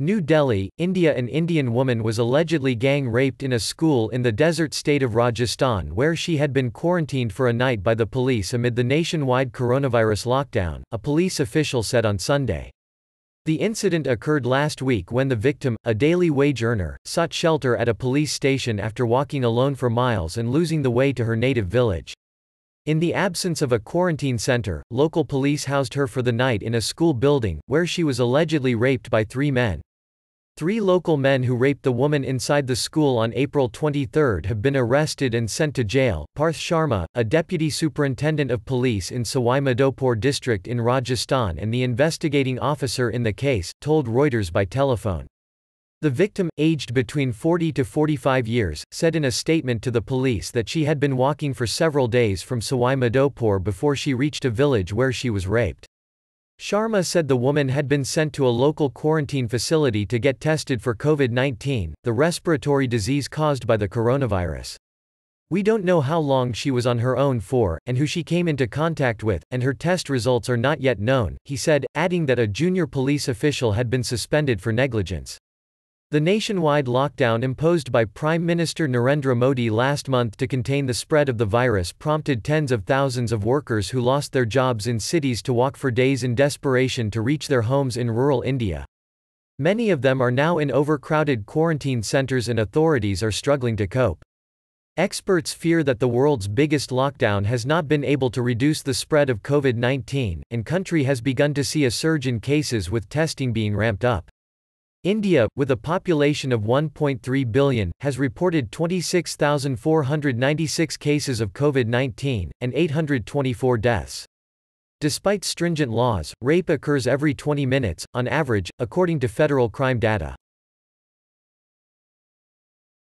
New Delhi, India An Indian woman was allegedly gang raped in a school in the desert state of Rajasthan where she had been quarantined for a night by the police amid the nationwide coronavirus lockdown, a police official said on Sunday. The incident occurred last week when the victim, a daily wage earner, sought shelter at a police station after walking alone for miles and losing the way to her native village. In the absence of a quarantine center, local police housed her for the night in a school building, where she was allegedly raped by three men. Three local men who raped the woman inside the school on April 23 have been arrested and sent to jail. Parth Sharma, a deputy superintendent of police in Sawai Madhopur district in Rajasthan and the investigating officer in the case, told Reuters by telephone. The victim, aged between 40 to 45 years, said in a statement to the police that she had been walking for several days from Sawai Madopur before she reached a village where she was raped. Sharma said the woman had been sent to a local quarantine facility to get tested for COVID 19, the respiratory disease caused by the coronavirus. We don't know how long she was on her own for, and who she came into contact with, and her test results are not yet known, he said, adding that a junior police official had been suspended for negligence. The nationwide lockdown imposed by Prime Minister Narendra Modi last month to contain the spread of the virus prompted tens of thousands of workers who lost their jobs in cities to walk for days in desperation to reach their homes in rural India. Many of them are now in overcrowded quarantine centers and authorities are struggling to cope. Experts fear that the world's biggest lockdown has not been able to reduce the spread of COVID-19, and country has begun to see a surge in cases with testing being ramped up. India, with a population of 1.3 billion, has reported 26,496 cases of COVID-19, and 824 deaths. Despite stringent laws, rape occurs every 20 minutes, on average, according to federal crime data.